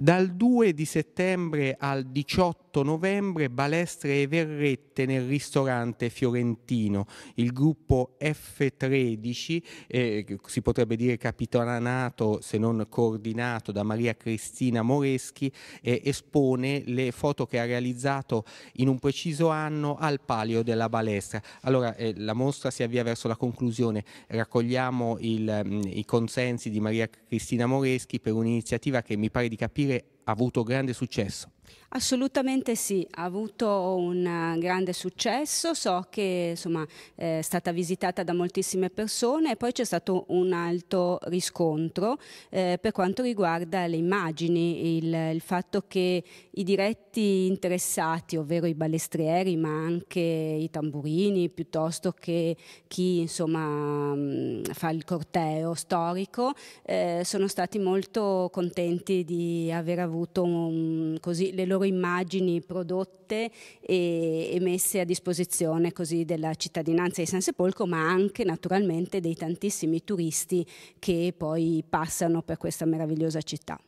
Dal 2 di settembre al 18 8 novembre balestre e verrette nel ristorante fiorentino. Il gruppo F13, eh, si potrebbe dire capitanato se non coordinato da Maria Cristina Moreschi, eh, espone le foto che ha realizzato in un preciso anno al palio della balestra. Allora eh, la mostra si avvia verso la conclusione, raccogliamo il, mh, mm, i consensi di Maria Cristina Moreschi per un'iniziativa che mi pare di capire ha avuto grande successo. Assolutamente sì, ha avuto un eh, grande successo, so che insomma, eh, è stata visitata da moltissime persone e poi c'è stato un alto riscontro eh, per quanto riguarda le immagini, il, il, fatto che i diretti interessati, ovvero i balestrieri ma anche i tamburini piuttosto che chi insomma, mm, fa il corteo storico, eh, sono stati molto contenti di aver avuto um, così le loro immagini prodotte e, e messe a disposizione così della cittadinanza di San Sepolcro, ma anche naturalmente dei tantissimi turisti che poi passano per questa meravigliosa città.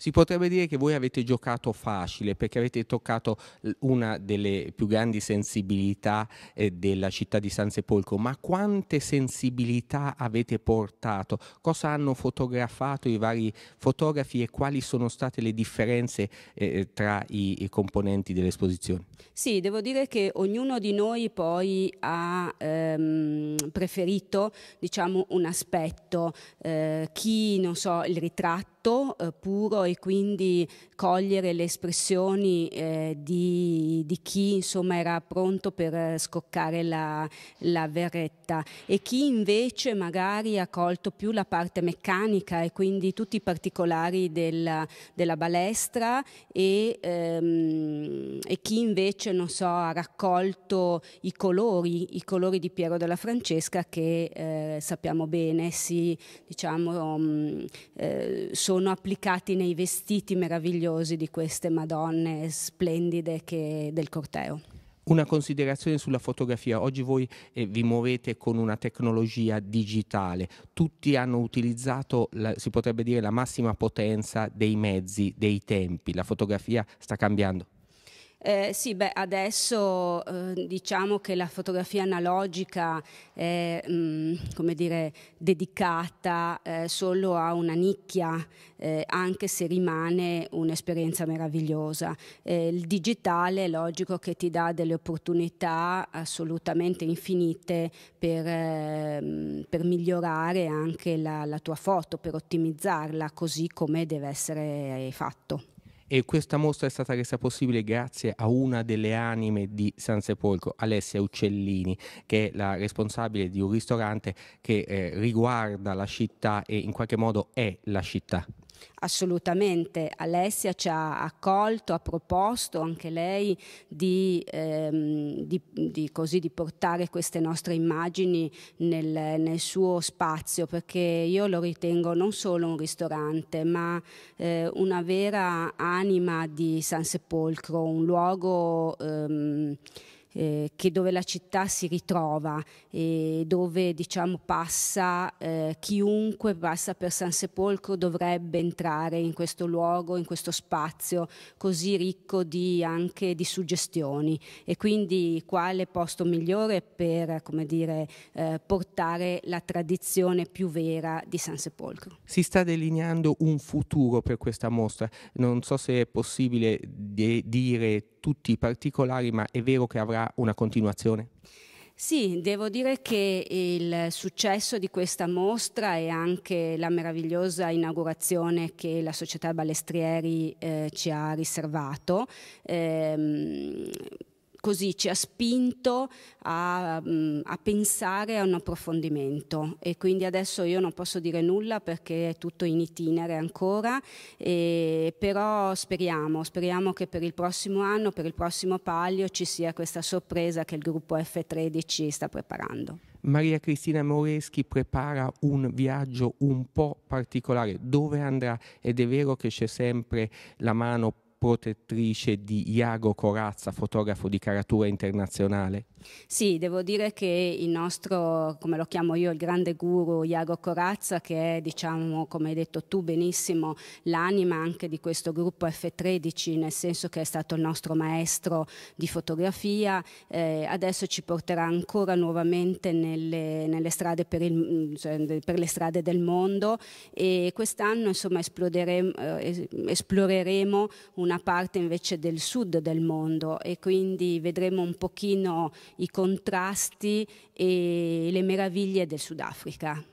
Si potrebbe dire che voi avete giocato facile perché avete toccato una delle più grandi sensibilità eh, della città di San Sepolcro, ma quante sensibilità avete portato? Cosa hanno fotografato i vari fotografi e quali sono state le differenze eh, eh tra i, i componenti dell'esposizione? Sì, devo dire che ognuno di noi poi ha ehm, preferito diciamo, un aspetto, eh, chi non so, il ritratto atto eh, puro e quindi cogliere le espressioni eh, di, di, chi insomma, era pronto per eh, scoccare la, la, verretta e chi invece magari ha colto più la parte meccanica e quindi tutti i particolari della, della balestra e, ehm, e, chi invece non so, ha raccolto i colori, i colori di Piero della Francesca che eh, sappiamo bene si diciamo, um, eh, sono applicati nei vestiti meravigliosi di queste madonne splendide che, del corteo. Una considerazione sulla fotografia. Oggi voi eh, vi muovete con una tecnologia digitale. Tutti hanno utilizzato, la, si potrebbe dire, la massima potenza dei mezzi, dei tempi. La fotografia sta cambiando. Eh, sì, beh, adesso eh, diciamo che la fotografia analogica è mh, mm, come dire, dedicata eh, solo a una nicchia, eh, anche se rimane un'esperienza meravigliosa. Eh, il digitale è logico che ti dà delle opportunità assolutamente infinite per, eh, mm, per migliorare anche la, la tua foto, per ottimizzarla così come deve essere fatto e questa mostra è stata resa possibile grazie a una delle anime di San Sepolcro, Alessia Uccellini, che è la responsabile di un ristorante che eh, riguarda la città e in qualche modo è la città. Assolutamente, Alessia ci ha accolto, ha proposto anche lei di, ehm, di, di, così, di portare queste nostre immagini nel, nel, suo spazio perché io lo ritengo non solo un ristorante ma eh, una vera anima di San Sepolcro, un luogo... Ehm, eh, che dove la città si ritrova, e dove diciamo, passa eh, chiunque passa per San Sepolcro dovrebbe entrare in questo luogo, in questo spazio così ricco di, anche di suggestioni e quindi quale posto migliore per come dire, eh, portare la tradizione più vera di San Sepolcro. Si sta delineando un futuro per questa mostra, non so se è possibile dire tutti i particolari, ma è vero che avrà una continuazione? Sì, devo dire che il successo di questa mostra e anche la meravigliosa inaugurazione che la società Balestrieri eh, ci ha riservato ehm, così ci ha spinto a, mm, a, pensare a un approfondimento e quindi adesso io non posso dire nulla perché è tutto in itinere ancora, e, però speriamo, speriamo che per il prossimo anno, per il prossimo palio ci sia questa sorpresa che il gruppo F13 sta preparando. Maria Cristina Moreschi prepara un viaggio un po' particolare. Dove andrà? Ed è vero che c'è sempre la mano protettrice di Iago Corazza, fotografo di caratura internazionale? Sì, devo dire che il nostro, come lo chiamo io, il grande guru Iago Corazza, che è, diciamo, come hai detto tu benissimo, l'anima anche di questo gruppo F13, nel senso che è stato il nostro maestro di fotografia, eh, adesso ci porterà ancora nuovamente nelle, nelle strade per, il, cioè, per, le strade del mondo e quest'anno insomma eh, esploreremo una una parte invece del sud del mondo e quindi vedremo un pochino i contrasti e le meraviglie del Sudafrica.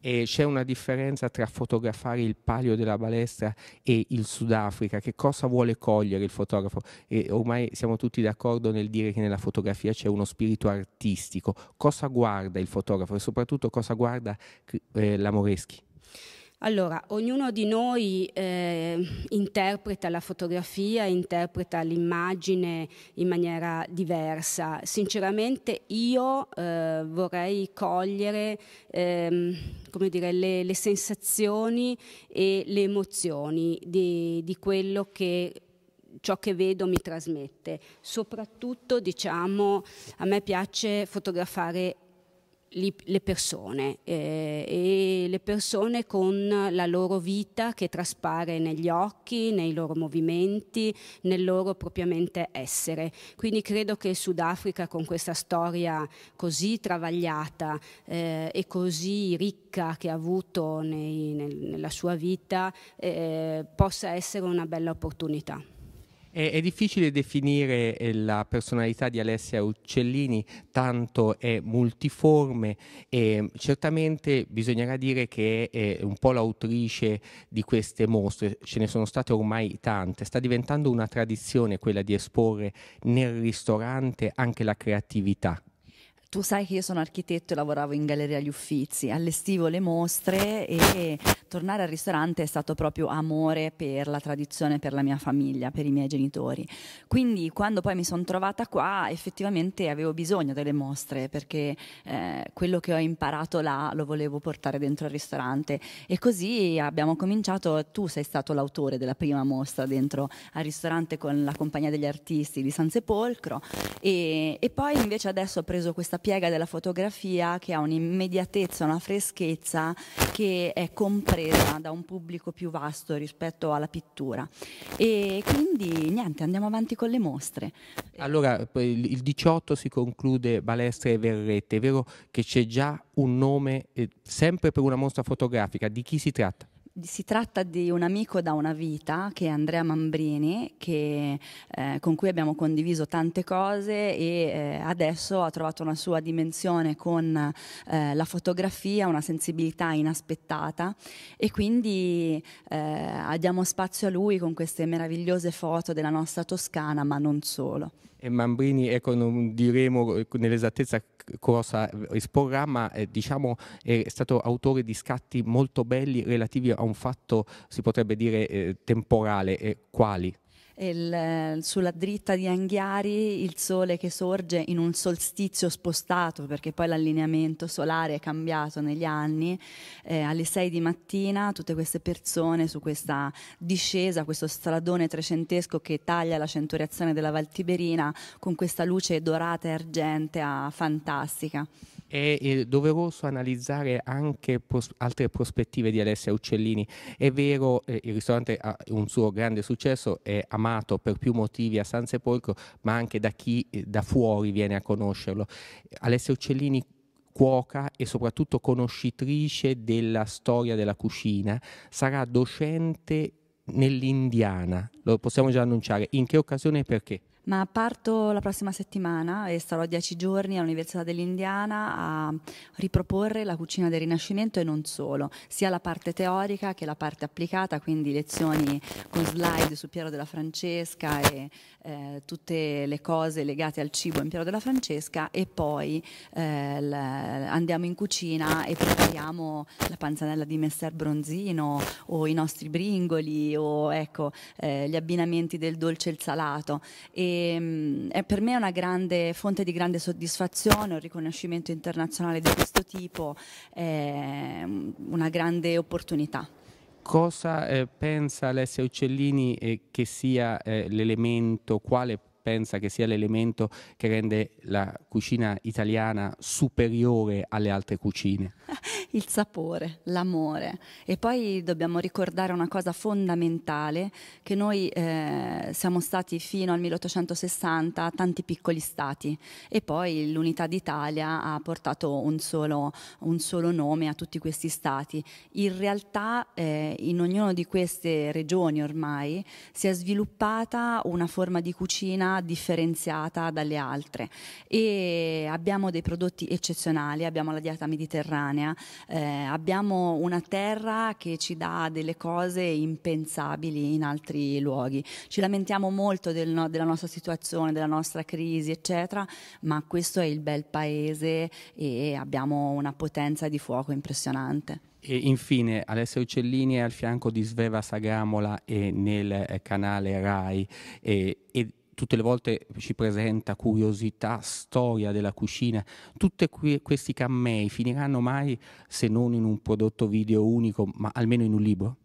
E c'è una differenza tra fotografare il palio della balestra e il Sudafrica? Che cosa vuole cogliere il fotografo? E ormai siamo tutti d'accordo nel dire che nella fotografia c'è uno spirito artistico. Cosa guarda il fotografo e soprattutto cosa guarda eh, la Moreschi? Allora, ognuno di noi eh, interpreta la fotografia, interpreta l'immagine in maniera diversa. Sinceramente io eh, vorrei cogliere ehm, dire, le, le, sensazioni e le emozioni di, di quello che ciò che vedo mi trasmette. Soprattutto, diciamo, a me piace fotografare le persone eh, e le persone con la loro vita che traspare negli occhi, nei loro movimenti, nel loro propriamente essere. Quindi credo che il Sudafrica con questa storia così travagliata eh, e così ricca che ha avuto nei, nel, nella sua vita eh, possa essere una bella opportunità. È, è, difficile definire eh, la personalità di Alessia Uccellini, tanto è multiforme e mm, certamente bisognerà dire che è eh, un po' l'autrice di queste mostre, ce ne sono state ormai tante, sta diventando una tradizione quella di esporre nel ristorante anche la creatività tu sai che io sono architetto e lavoravo in Galleria agli Uffizi, allestivo le mostre e tornare al ristorante è stato proprio amore per la tradizione, per la mia famiglia, per i miei genitori. Quindi quando poi mi sono trovata qua effettivamente avevo bisogno delle mostre perché eh, quello che ho imparato là lo volevo portare dentro il ristorante e così abbiamo cominciato, tu sei stato l'autore della prima mostra dentro al ristorante con la compagnia degli artisti di San Sepolcro e, e poi invece adesso ho preso questa piega della fotografia che ha un'immediatezza, una freschezza che è compresa da un pubblico più vasto rispetto alla pittura. E quindi niente, andiamo avanti con le mostre. Allora, il 18 si conclude Balestra e Verrete, è vero che c'è già un nome eh, sempre per una mostra fotografica, di chi si tratta? si tratta di un amico da una vita che è Andrea Mambrini, che, eh, con cui abbiamo condiviso tante cose e eh, adesso ha trovato una sua dimensione con eh, la fotografia, una sensibilità inaspettata e quindi eh, diamo spazio a lui con queste meravigliose foto della nostra Toscana, ma non solo e Mambrini ecco, non diremo nell'esattezza cosa esporrà, ma eh, diciamo è stato autore di scatti molto belli relativi a un fatto, si potrebbe dire, eh, temporale. Eh, quali? il, eh, sulla dritta di Anghiari il sole che sorge in un solstizio spostato, perché poi l'allineamento solare è cambiato negli anni, eh, alle 6 di mattina tutte queste persone su questa discesa, questo stradone trecentesco che taglia la centuriazione della Valtiberina con questa luce dorata e argentea ah, fantastica. È, è doveroso analizzare anche pros altre prospettive di Alessia Uccellini. È vero, eh, il ristorante ha un suo grande successo, è amato formato per più motivi a San Sepolcro, ma anche da chi eh, da fuori viene a conoscerlo. Alessia Uccellini cuoca e soprattutto conoscitrice della storia della cucina, sarà docente nell'Indiana, lo possiamo già annunciare, in che occasione e perché? ma parto la prossima settimana e starò dieci giorni all'Università dell'Indiana a riproporre la cucina del Rinascimento e non solo, sia la parte teorica che la parte applicata, quindi lezioni con slide su Piero della Francesca e eh, tutte le cose legate al cibo in Piero della Francesca e poi eh, l- andiamo in cucina e prepariamo la panzanella di Messer Bronzino o i nostri bringoli o ecco, eh, gli abbinamenti del dolce e il salato. E e, ehm, e per me una grande fonte di grande soddisfazione, un riconoscimento internazionale di questo tipo, è mm, una grande opportunità. Cosa eh, pensa Alessia Uccellini eh, che sia eh, l'elemento, quale pensa che sia l'elemento che rende la cucina italiana superiore alle altre cucine? Il sapore, l'amore. E poi dobbiamo ricordare una cosa fondamentale, che noi eh, siamo stati fino al 1860 tanti piccoli stati e poi l'unità d'Italia ha portato un solo, un solo, nome a tutti questi stati. In realtà eh, in ognuna di queste regioni ormai si è sviluppata una forma di cucina differenziata dalle altre e abbiamo dei prodotti eccezionali, abbiamo la dieta mediterranea, eh, abbiamo una terra che ci dà delle cose impensabili in altri luoghi. Ci lamentiamo molto del no, della nostra situazione, della nostra crisi, eccetera, ma questo è il bel paese e abbiamo una potenza di fuoco impressionante. E infine Alessio Uccellini è al fianco di Sveva Sagamola e nel eh, canale RAI e, e tutte le volte ci presenta curiosità, storia della cucina, tutti que- questi cammei finiranno mai se non in un prodotto video unico, ma almeno in un libro?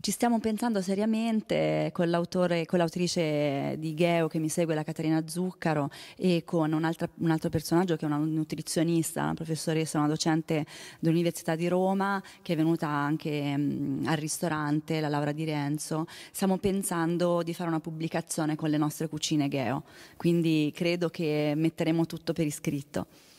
ci stiamo pensando seriamente con l'autore, con l'autrice di Gheo che mi segue, la Caterina Zuccaro, e con un altro personaggio che è una nutrizionista, una professoressa, una docente dell'Università di Roma, che è venuta anche mh, mm, al ristorante, la Laura di Renzo. Stiamo pensando di fare una pubblicazione con le nostre cucine Gheo, quindi credo che metteremo tutto per iscritto.